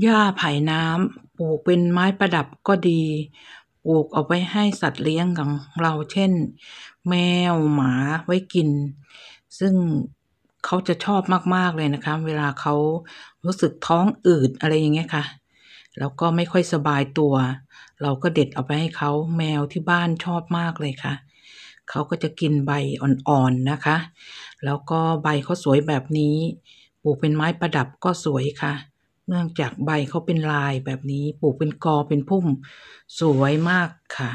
หญ้าไผ่น้ำ ปลูกเป็นไม้ประดับก็ดี ปลูกเอาไว้ให้สัตว์เลี้ยงของเรา เช่น แมวหมาไว้กิน ซึ่งเขาจะชอบมาก ๆ เลยนะคะ เวลาเขารู้สึกท้องอืด อะไรอย่างเงี้ยค่ะ แล้วก็ไม่ค่อยสบายตัว เราก็เด็ดเอาไปให้เขาแมวที่บ้านชอบมากเลยค่ะ เขาก็จะกินใบอ่อนๆนะคะ แล้วก็ใบเขาสวยแบบนี้ ปลูกเป็นไม้ประดับก็สวยค่ะเนื่องจากใบเขาเป็นลายแบบนี้ ปลูกเป็นกอเป็นพุ่มสวยมากค่ะ